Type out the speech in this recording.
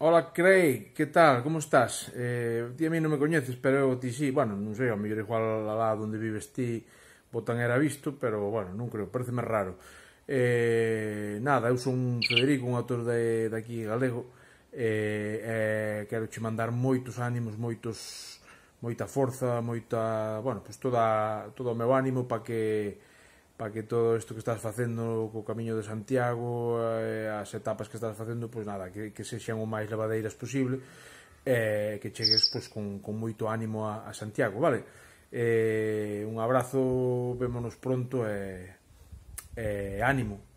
Hola Craig, que tal? Como estás? Eh, ti a mí non me coñeces, pero eu ti sí. Bueno, non sei, ao mellor igual a lá onde vives ti botan era visto, pero bueno, non creo, parece máis raro. Eh, nada, eu son Federico, un autor de, de aquí galego, eh, eh, quero che mandar moitos ánimos, moitos moita forza, moita, bueno, pois pues toda, todo o meu ánimo para que para que todo isto que estás facendo co camiño de Santiago eh, as etapas que estás facendo pois nada, que, que sexan o máis levadeiras posible eh, que chegues pois, con, con moito ánimo a, a Santiago vale? Eh, un abrazo vémonos pronto e eh, eh, ánimo